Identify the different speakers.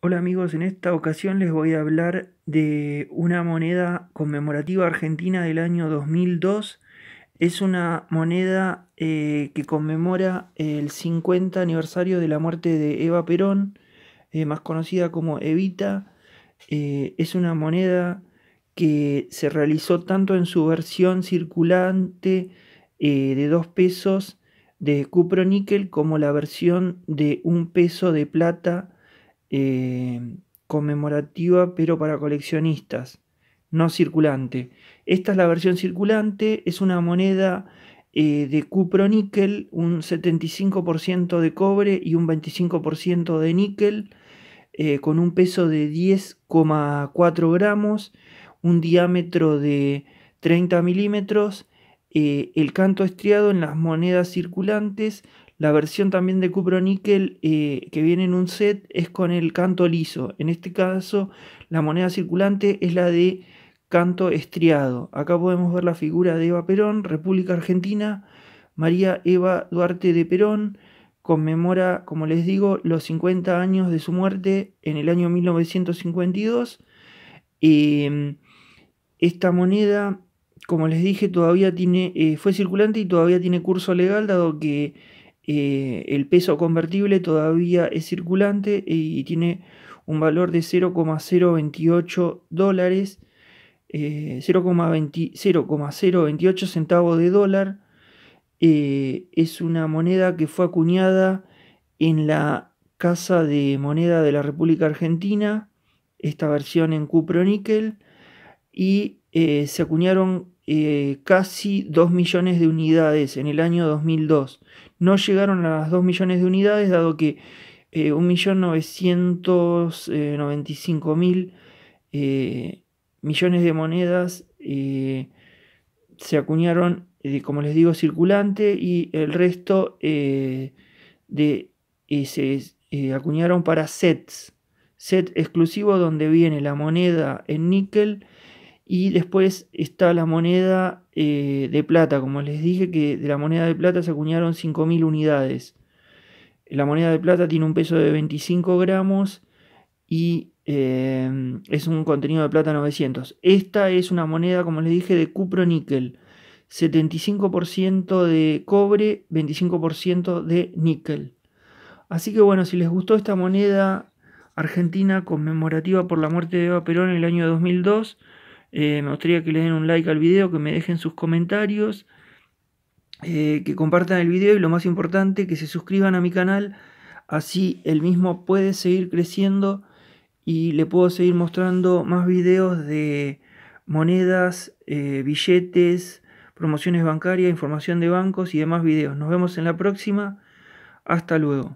Speaker 1: Hola amigos, en esta ocasión les voy a hablar de una moneda conmemorativa argentina del año 2002. Es una moneda eh, que conmemora el 50 aniversario de la muerte de Eva Perón, eh, más conocida como Evita. Eh, es una moneda que se realizó tanto en su versión circulante de 2 pesos de Cuproníquel níquel como la versión de un peso de plata eh, conmemorativa pero para coleccionistas, no circulante. Esta es la versión circulante, es una moneda eh, de cupro níquel, un 75% de cobre y un 25% de níquel, eh, con un peso de 10,4 gramos, un diámetro de 30 milímetros. el canto estriado en las monedas circulantes la versión también de Cupro Níquel eh, que viene en un set es con el canto liso. En este caso, la moneda circulante es la de canto estriado. Acá podemos ver la figura de Eva Perón, República Argentina. María Eva Duarte de Perón conmemora, como les digo, los 50 años de su muerte en el año 1952. Em, esta moneda, como les dije, todavía tiene, eh, fue circulante y todavía tiene curso legal, dado que eh, el peso convertible todavía es circulante eh, y tiene un valor de 0,028 dólares, 0,028 eh, centavos de dólar. es una moneda que fue acuñada en la Casa de Moneda de la República Argentina, esta versión en cupro níquel, y se acuñaron eh, casi 2 millones de unidades en el año 2002. No llegaron a las 2 millones de unidades, dado que 1.995.000 eh, eh, millones de monedas se acuñaron, como les digo, circulante y el resto de, se acuñaron para sets. Set exclusivo donde viene la moneda en níquel y después está la moneda eh, de plata, como les dije, que de la moneda de plata se acuñaron 5.000 unidades. La moneda de plata tiene un peso de 25 gramos y eh, es un contenido de plata 900. Esta es una moneda, como les dije, de cupro-níquel. 75% de cobre, 25% de níquel. Así que bueno, si les gustó esta moneda argentina conmemorativa por la muerte de Eva Perón en el año 2002, eh, me gustaría que le den un like al video, que me dejen sus comentarios, eh, que compartan el video y lo más importante, que se suscriban a mi canal. Así el mismo puede seguir creciendo y le puedo seguir mostrando más videos de monedas, eh, billetes, promociones bancarias, información de bancos y demás videos. Nos vemos en la próxima. Hasta luego.